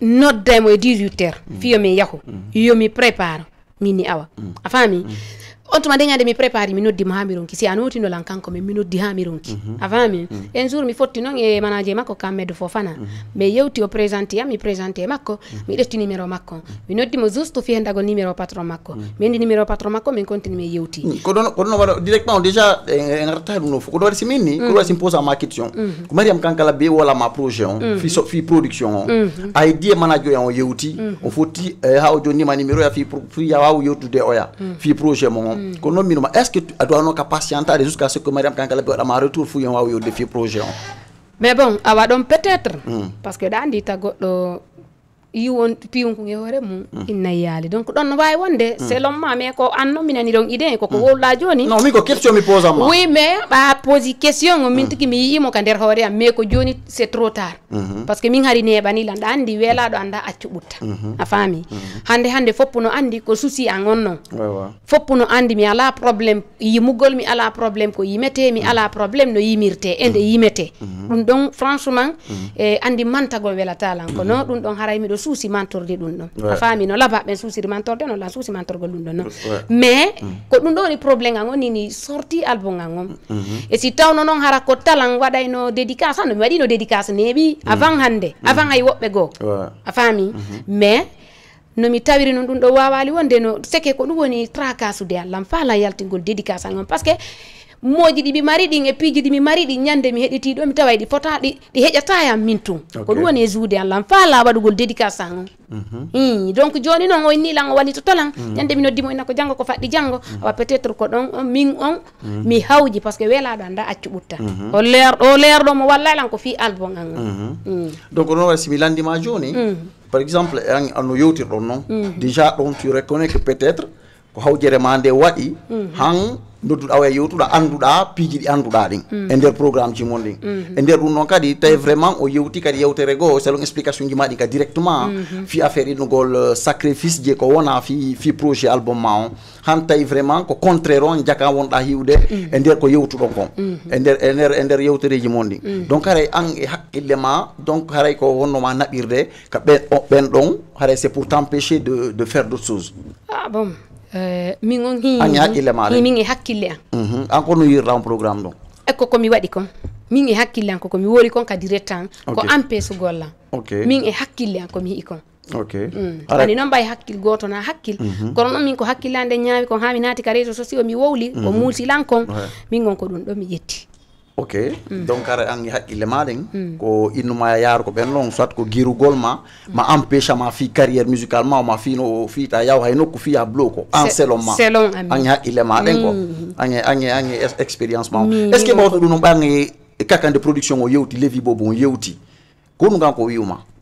noddemo e 18 heures fiyomi yahu mm. yomi prépare min ni awa mm. a faami mm. on tuma dañade mi prépare mi noddi ha mi ronki si a notinolan kanko min mi noddi ha mi ronki mm -hmm. a faami en jour mi fotti noon e manaje makko kammedo fofana mm yewti o présenté yam mi présenté makko mi ɗetti numéro makko mi noddimo juste fi numéro patron makko mi andi numéro patron makko min continue mi yewti ko ɗon waɗa directement déjà en ratta ɗum fo ko ɗo waɗi simin ni ko ɗo waɗi sim pose ma question ko mariam kankala be wala ma projet mhm. mhm. on fi so fi production mhm. on aydi e manaje o yewti o fotti ha o jonnima numéro ya fi fi yawaw yewtude oya fi projet mon est ce que aduwano ka patienter jusqu'à ce que Mme kankala ɓe waɗama retour fou yon défi projet hein? mais bon avant peut être hmm. parce que que dans andi yiwon piwnkun e hoore mum innayyaali donc ɗon no wawi wonde selon ma mais ko an minaniron minani ɗon idée koko wolla joni non min ko question mi pose ma oui mais ɓa posi question o min tigui mi yiimo ka nder hoore am mais ko joni c'est trop tard par ce que min hari neɓani lan ɗa andi weelaɗo anda accu ɓutta a mm-hmm. faami mm-hmm. hande hande foppu no andi ko souci an on noon foppu no andi mi ala probléme yimugol mi ala probléme ko yimete mi mm-hmm. ala probléme no yimirte e nde yimete ɗum ɗon franchement e andi mantagol welatalan ko no ɗum ɗon haray miɗo suusi mantorde ɗum ɗon a faami no labaɓen suusiri mantorde la suusi mantorgol ɗum ɗon noon mais mm. ko ɗum ɗo woni probléme an on nini sorti album an on mm-hmm. e si tawno noon hara ko talan waɗayno dédicace no mi waɗino dédicace neeɓi mm. avant hannde mm. avant hay woɓɓe goo a faami mm-hmm. mais nomi tawiri no ɗum ɗo wawali wonde no seke ko ɗum woni tracasude allam faalan yaltingol dédicace an on par ce que moji ɗiɓi mari ɗin e piiji ɗiɓi mari ɗi ñande mi heɗitiɗo mhm. hmm, mhm. mi tawa ɗi fota ɗi ɗi heƴata yam min tun ko ɗum woni e juude allah fa la waɗugol dédicace an o donc joni noon o inni lan o wallito tolan ñande mi noddimo ina ko janggo ko faɗɗi janggo awa peut être ko ɗon on min on mi hawji par ce que weelaɗo anda accu ɓutta mhm. o leer o mo wallay lan ko fi album an hmm. donc onon waɗa simi landima joni par hmm. exemple an no yewtirɗon noon déjà ɗon tu reconnais que peut être ko hawjere ma nde waɗi han nodduɗa o e yewtuɗa annduɗa piiji ɗi annduɗa ɗin mm. e nder programme ji mon ɗin mm-hmm. e nder ɗum noon kadi tawi vraiment o yewti kadi yewtere goo selon explication ji ma ɗi kadi directement mm-hmm. fi affaire ɗinugol euh, sacrifice je ko wona fi fi projet album ma on han tawi vraiment ko contraire on jaka wonɗa hiwde mm-hmm. e nder ko yewtuɗon kon e nder e nder e nder yewtereji mon ɗin donc haray an e haqqille ma donc haray ko wonnoma naɓirde ko ɓen ɓen ɗon haray c'est pour t'empêcher de de faire d'autres choses ah bon min on hi an haqqille ma min e hakkille an an ko no yirɗan programme ɗon eko komi waɗi kon min e hakkille an ko komi wori kon kadi retta an ko an golla ok min e hakkille an komi hii kon ok mm. ani noon mbawi hakkil goto na hakkille mhm. kono noon min ko hakkillande ñaawi ko ha mi naati ka réseau sociaux mi wowli ko mhm. muutilan kon min on ko ɗum ɗo mi ƴetti ok mm. donc ara an haqqille ma ɗen mm. ko innuma yaaru ko ɓen ɗon soit ko girugol ma mm. ma empêche ma fi carriére musical ma fino o fiita yaw hay nokku fiya blo ko an selon ma an haqqille ma ɗen ko ae an an expérience ma mm. est ce que ɓawto ɗum no ɓan e kakande production o yewti levi bo bon yewti ko ɗum kan ko wi'uma